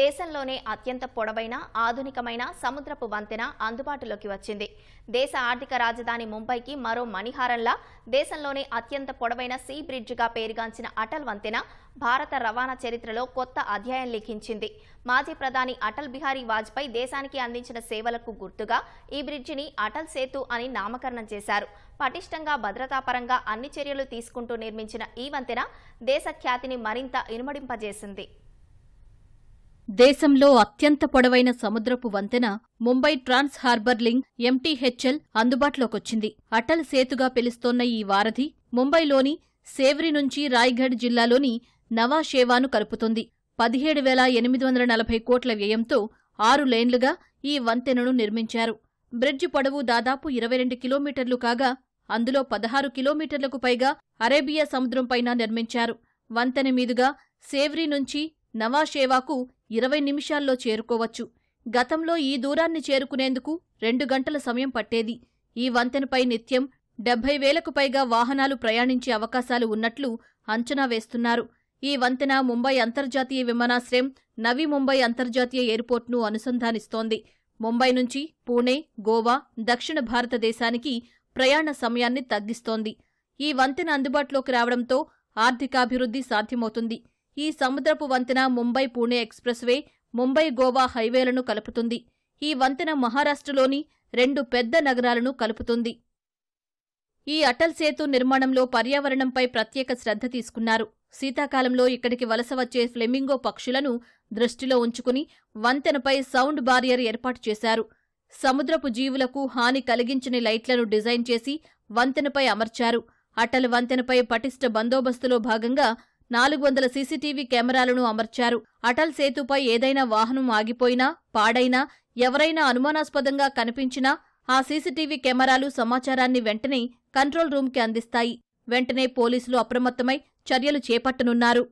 దేశంలోనే అత్యంత పొడవైన ఆధునికమైన సముద్రపు వంతెన అందుబాటులోకి వచ్చింది దేశ ఆర్థిక రాజధాని ముంబైకి మరో మణిహారంలా దేశంలోనే అత్యంత పొడవైన సీ బ్రిడ్జిగా పేరుగాంచిన అటల్ వంతెన భారత రవాణా చరిత్రలో కొత్త అధ్యాయం లిఖించింది మాజీ ప్రధాని అటల్ బిహారీ వాజ్పేయి దేశానికి అందించిన సేవలకు గుర్తుగా ఈ బ్రిడ్జిని అటల్ సేతు అని నామకరణం చేశారు పటిష్టంగా భద్రతాపరంగా అన్ని చర్యలు తీసుకుంటూ నిర్మించిన ఈ వంతెన దేశ ఖ్యాతిని మరింత ఇనుమడింపజేసింది దేశంలో అత్యంత పొడవైన సముద్రపు వంతెన Mumbai trans harbour link MTHL అందుబాటులోకొచ్చింది అటల్ సేతుగా పిలుస్తోన్న ఈ వారధి ముంబైలోని సేవ్రి నుంచి రాయ్గఢ్ జిల్లాలోని నవాషేవాను కలుపుతుంది పదిహేడు వేల ఎనిమిది వందల నలభై కోట్ల వ్యయంతో ఆరు లేన్లుగా ఈ వంతెనను నిర్మించారు బ్రిడ్జ్ పొడవు దాదాపు ఇరవై రెండు కిలోమీటర్లు కాగా అందులో పదహారు కిలోమీటర్లకు పైగా అరేబియా సముద్రంపైనా నిర్మించారు వంతెన మీదుగా సేవ్రి నుంచి నవాషేవాకు ఇరవై నిమిషాల్లో చేరుకోవచ్చు గతంలో ఈ దూరాన్ని చేరుకునేందుకు రెండు గంటల సమయం పట్టేది ఈ వంతెనపై నిత్యం డెబ్బై వేలకు పైగా వాహనాలు ప్రయాణించే అవకాశాలు ఉన్నట్లు అంచనా వేస్తున్నారు ఈ వంతెన ముంబై అంతర్జాతీయ విమానాశ్రయం నవీ ముంబై అంతర్జాతీయ ఎయిర్పోర్ట్ను అనుసంధానిస్తోంది ముంబై నుంచి పూణే గోవా దక్షిణ భారతదేశానికి ప్రయాణ సమయాన్ని తగ్గిస్తోంది ఈ వంతెన అందుబాటులోకి రావడంతో ఆర్థికాభివృద్ధి సాధ్యమవుతుంది ఈ సముద్రపు వంతెన ముంబై పూణే ఎక్స్ప్రెస్ వే ముంబై గోవా హైవేలను కలుపుతుంది ఈ వంతెన మహారాష్ట్రలోని రెండు పెద్ద నగరాలను కలుపుతుంది ఈ అటల్ సేతు నిర్మాణంలో పర్యావరణంపై ప్రత్యేక శ్రద్ధ తీసుకున్నారు శీతాకాలంలో ఇక్కడికి వలస వచ్చే ఫ్లెమింగో పక్షులను దృష్టిలో ఉంచుకుని వంతెనపై సౌండ్ బారియర్ ఏర్పాటు చేశారు సముద్రపు జీవులకు హాని కలిగించని లైట్లను డిజైన్ చేసి వంతెనపై అమర్చారు అటల్ వంతెనపై పటిష్ట బందోబస్తులో భాగంగా నాలుగు వందల సీసీటీవీ కెమెరాలను అమర్చారు అటల్ సేతుపై ఏదైనా వాహనం ఆగిపోయినా పాడైనా ఎవరైనా అనుమానాస్పదంగా కనిపించినా ఆ సీసీటీవీ కెమెరాలు సమాచారాన్ని వెంటనే కంట్రోల్ రూమ్కి అందిస్తాయి వెంటనే పోలీసులు అప్రమత్తమై చర్యలు చేపట్టనున్నారు